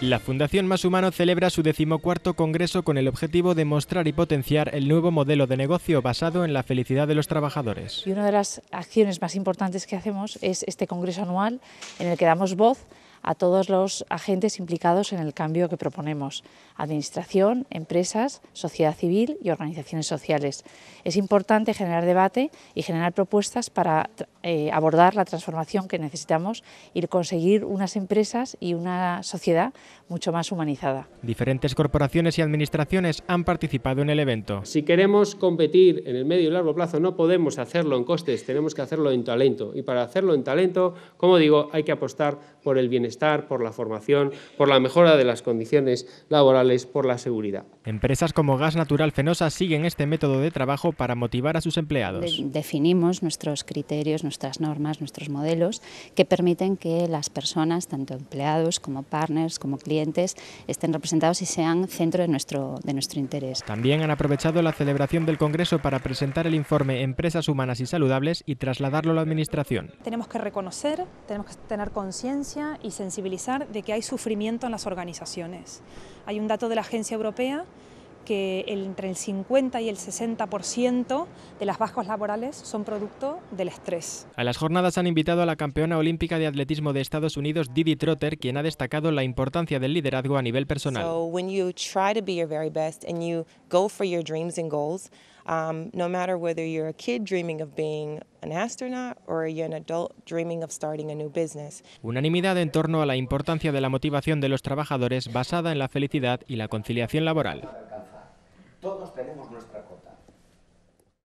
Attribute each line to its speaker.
Speaker 1: La Fundación Más Humano celebra su decimocuarto congreso con el objetivo de mostrar y potenciar el nuevo modelo de negocio basado en la felicidad de los
Speaker 2: trabajadores. Y una de las acciones más importantes que hacemos es este congreso anual en el que damos voz a todos los agentes implicados en el cambio que proponemos, administración, empresas, sociedad civil y organizaciones sociales. Es importante generar debate y generar propuestas para eh, abordar la transformación que necesitamos y conseguir unas empresas y una sociedad mucho más humanizada.
Speaker 1: Diferentes corporaciones y administraciones han participado en el evento.
Speaker 3: Si queremos competir en el medio y largo plazo no podemos hacerlo en costes, tenemos que hacerlo en talento. Y para hacerlo en talento, como digo, hay que apostar por el bienestar por la formación, por la mejora de las condiciones laborales, por la seguridad.
Speaker 1: Empresas como Gas Natural Fenosa siguen este método de trabajo para motivar a sus empleados.
Speaker 2: definimos nuestros criterios, nuestras normas, nuestros modelos que permiten que las personas, tanto empleados como partners, como clientes, estén representados y sean centro de nuestro, de nuestro interés.
Speaker 1: También han aprovechado la celebración del Congreso para presentar el informe Empresas Humanas y Saludables y trasladarlo a la Administración.
Speaker 4: Tenemos que reconocer, tenemos que tener conciencia y sensibilizar de que hay sufrimiento en las organizaciones. Hay un dato de la Agencia Europea que entre el 50 y el 60% de las bajas laborales son producto del estrés.
Speaker 1: A las jornadas han invitado a la campeona olímpica de atletismo de Estados Unidos, Didi Trotter, quien ha destacado la importancia del liderazgo a nivel personal. Um, no matter whether you're a kid dreaming of being an astronaut or you're an adult dreaming of starting a new business. Unanimidad en torno a la importancia de la motivación de los trabajadores basada en la felicidad y la conciliación laboral.
Speaker 3: Todos tenemos nuestra cota.